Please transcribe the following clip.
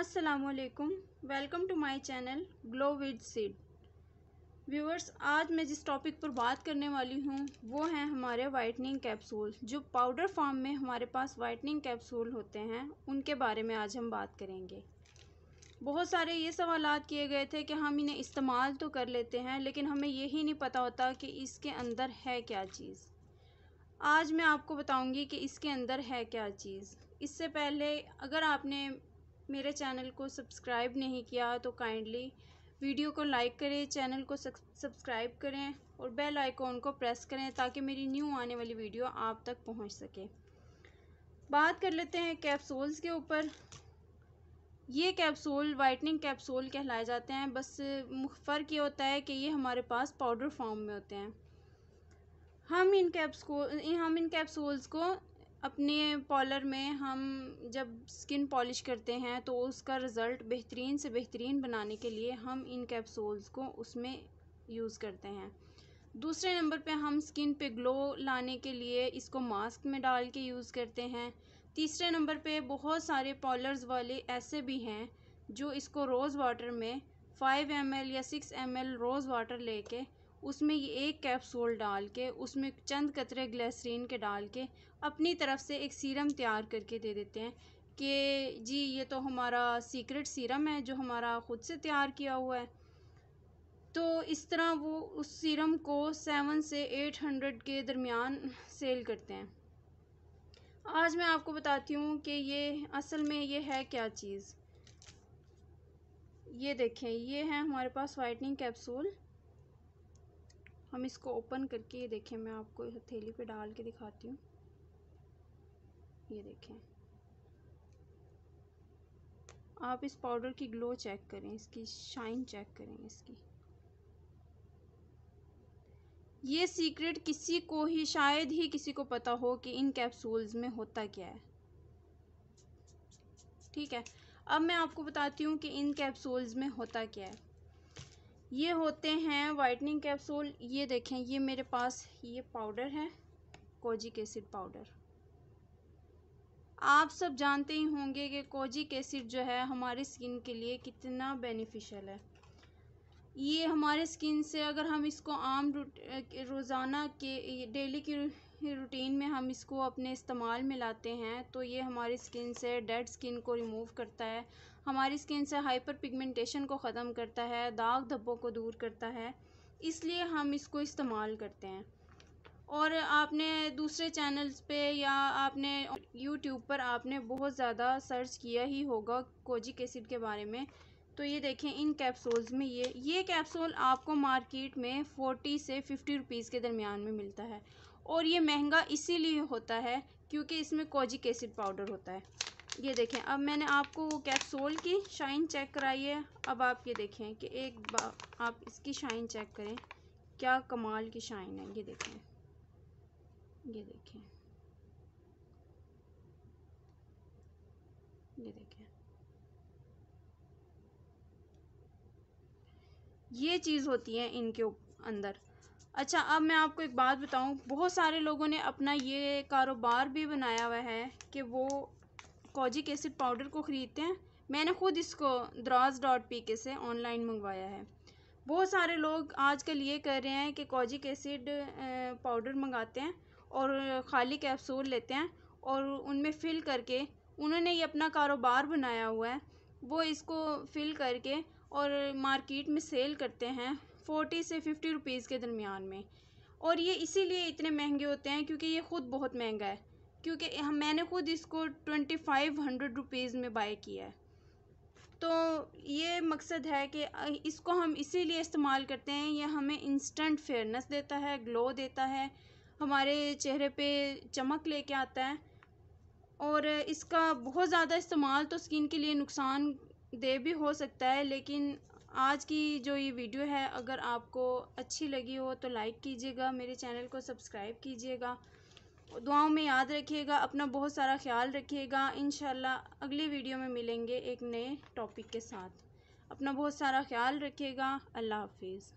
असलकुम welcome to my channel glow with seed viewers आज मैं जिस टॉपिक पर बात करने वाली हूँ वो हैं हमारे वाइटनिंग कैप्सूल जो पाउडर फॉर्म में हमारे पास वाइटनिंग कैप्सूल होते हैं उनके बारे में आज हम बात करेंगे बहुत सारे ये सवाल किए गए थे कि हम इन्हें इस्तेमाल तो कर लेते हैं लेकिन हमें यही नहीं पता होता कि इसके अंदर है क्या चीज़ आज मैं आपको बताऊंगी कि इसके अंदर है क्या चीज़ इससे पहले अगर आपने मेरे चैनल को सब्सक्राइब नहीं किया तो काइंडली वीडियो को लाइक करें चैनल को सब्सक्राइब करें और बेल आइकॉन को प्रेस करें ताकि मेरी न्यू आने वाली वीडियो आप तक पहुंच सके बात कर लेते हैं कैप्सूल्स के ऊपर ये कैप्सूल वाइटनिंग कैप्सूल कहलाए जाते हैं बस फ़र्क ये होता है कि ये हमारे पास पाउडर फॉर्म में होते हैं हम इन कैप्सूल हम इन कैप्सूल्स को अपने पॉलर में हम जब स्किन पॉलिश करते हैं तो उसका रिज़ल्ट बेहतरीन से बेहतरीन बनाने के लिए हम इन कैप्सूल्स को उसमें यूज़ करते हैं दूसरे नंबर पे हम स्किन पे ग्लो लाने के लिए इसको मास्क में डाल के यूज़ करते हैं तीसरे नंबर पे बहुत सारे पॉलर्स वाले ऐसे भी हैं जो इसको रोज़ वाटर में फ़ाइव एम या सिक्स एम रोज़ वाटर लेके उसमें ये एक कैप्सूल डाल के उसमें चंद कतरे ग्लैसरीन के डाल के अपनी तरफ से एक सीरम तैयार करके दे देते हैं कि जी ये तो हमारा सीक्रेट सीरम है जो हमारा ख़ुद से तैयार किया हुआ है तो इस तरह वो उस सीरम को सेवन से एट हंड्रेड के दरमियान सेल करते हैं आज मैं आपको बताती हूँ कि ये असल में ये है क्या चीज़ ये देखें ये है हमारे पास वाइटनिंग कैप्सूल हम इसको ओपन करके ये देखें मैं आपको हथेली पे डाल के दिखाती हूँ ये देखें आप इस पाउडर की ग्लो चेक करें इसकी शाइन चेक करें इसकी ये सीक्रेट किसी को ही शायद ही किसी को पता हो कि इन कैप्सूल्स में होता क्या है ठीक है अब मैं आपको बताती हूँ कि इन कैप्सूल्स में होता क्या है ये होते हैं वाइटनिंग कैप्सूल ये देखें ये मेरे पास ये पाउडर है कोजिक एसिड पाउडर आप सब जानते ही होंगे कि कोजिक एसिड जो है हमारी स्किन के लिए कितना बेनिफिशियल है ये हमारे स्किन से अगर हम इसको आम रोज़ाना के डेली की रूटीन में हम इसको अपने इस्तेमाल में लाते हैं तो ये हमारी स्किन से डेड स्किन को रिमूव करता है हमारी स्किन से हाइपर पिगमेंटेशन को ख़त्म करता है दाग धब्बों को दूर करता है इसलिए हम इसको इस्तेमाल करते हैं और आपने दूसरे चैनल्स पे या आपने यूट्यूब पर आपने बहुत ज़्यादा सर्च किया ही होगा कोजिक एसिड के बारे में तो ये देखें इन कैप्सूल्स में ये ये कैप्सूल आपको मार्केट में फोर्टी से फिफ्टी रुपीज़ के दरमियान में मिलता है और ये महंगा इसीलिए होता है क्योंकि इसमें कोजिक एसिड पाउडर होता है ये देखें अब मैंने आपको कैप्सूल की शाइन चेक कराई है अब आप ये देखें कि एक बार आप इसकी शाइन चेक करें क्या कमाल की शाइन है ये देखें ये देखें ये देखें ये चीज़ होती है इनके अंदर अच्छा अब मैं आपको एक बात बताऊं बहुत सारे लोगों ने अपना ये कारोबार भी बनाया हुआ है कि वो कॉजिक एसिड पाउडर को ख़रीदते हैं मैंने ख़ुद इसको द्रास डॉट पी के से ऑनलाइन मंगवाया है बहुत सारे लोग आजकल ये कर रहे हैं कि कॉजिक एसिड पाउडर मंगाते हैं और खाली कैप्सूल लेते हैं और उनमें फ़िल करके उन्होंने ये अपना कारोबार बनाया हुआ है वो इसको फ़िल करके और मार्केट में सेल करते हैं फ़ोर्टी से फ़िफ्टी रुपीज़ के दरमियान में और ये इसीलिए इतने महंगे होते हैं क्योंकि ये ख़ुद बहुत महंगा है क्योंकि मैंने ख़ुद इसको ट्वेंटी फाइव हंड्रेड रुपीज़ में बाय किया है तो ये मकसद है कि इसको हम इसीलिए इस्तेमाल करते हैं ये हमें इंस्टेंट फेयरनेस देता है ग्लो देता है हमारे चेहरे पे चमक लेके आता है और इसका बहुत ज़्यादा इस्तेमाल तो स्किन के लिए नुकसान दे भी हो सकता है लेकिन आज की जो ये वीडियो है अगर आपको अच्छी लगी हो तो लाइक कीजिएगा मेरे चैनल को सब्सक्राइब कीजिएगा दुआओं में याद रखिएगा अपना बहुत सारा ख्याल रखिएगा इन अगली वीडियो में मिलेंगे एक नए टॉपिक के साथ अपना बहुत सारा ख्याल रखिएगा अल्लाह हाफिज़